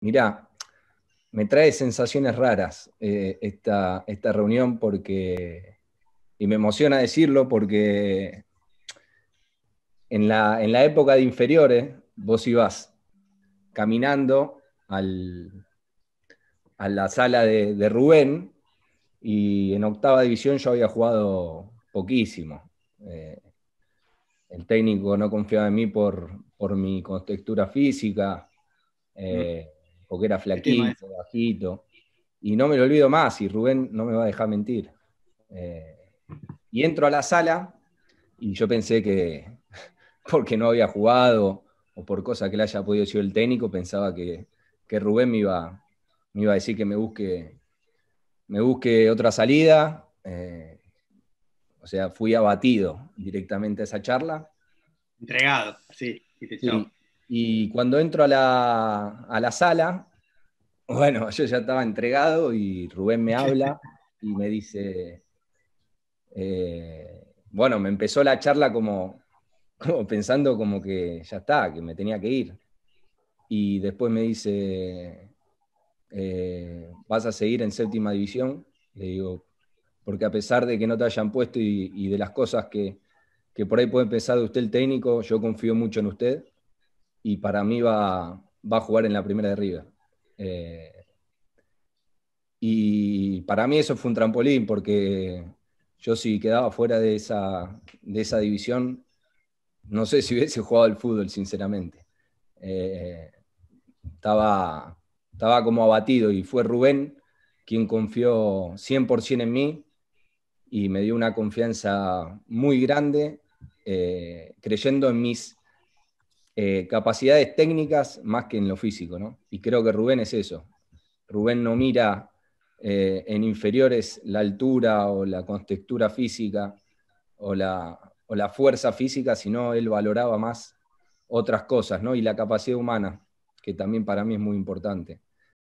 mirá, me trae sensaciones raras eh, esta, reunión porque, y me emociona decirlo porque en la, época de inferiores vos ibas caminando al, a la sala de, Rubén y en octava división yo había jugado poquísimo. Eh, el técnico no confiaba en mí por, mi contextura física. Eh, mm o que era flaquito, bajito. Y no me lo olvido más, y Rubén no me va a dejar mentir. Eh, y entro a la sala y yo pensé que porque no había jugado o por cosa que le haya podido decir el técnico, pensaba que, que Rubén me iba, me iba, a decir que me busque, me busque otra salida. Eh, o sea, fui abatido directamente a esa charla. Entregado, sí. sí. Y cuando entro a la, sala, bueno, yo ya estaba entregado y Rubén me habla y me dice, eh, bueno, me empezó la charla como, pensando como que ya está, que me tenía que ir. Y después me dice, eh, vas a seguir en séptima división. Le digo, porque a pesar de que no te hayan puesto y, de las cosas que, que, por ahí puede pensar de usted el técnico, yo confío mucho en usted y para mí va, a jugar en la primera de eh, y para mí eso fue un trampolín, porque yo si quedaba fuera de esa, de esa división, no sé si hubiese jugado al fútbol, sinceramente. Eh, estaba, estaba como abatido y fue Rubén quien confió 100% en mí y me dio una confianza muy grande, eh, creyendo en mis eh, capacidades técnicas más que en lo físico, ¿no? Y creo que Rubén es eso. Rubén no mira eh, en inferiores la altura o la contextura física o la, o la fuerza física, sino él valoraba más otras cosas, ¿no? Y la capacidad humana, que también para mí es muy importante.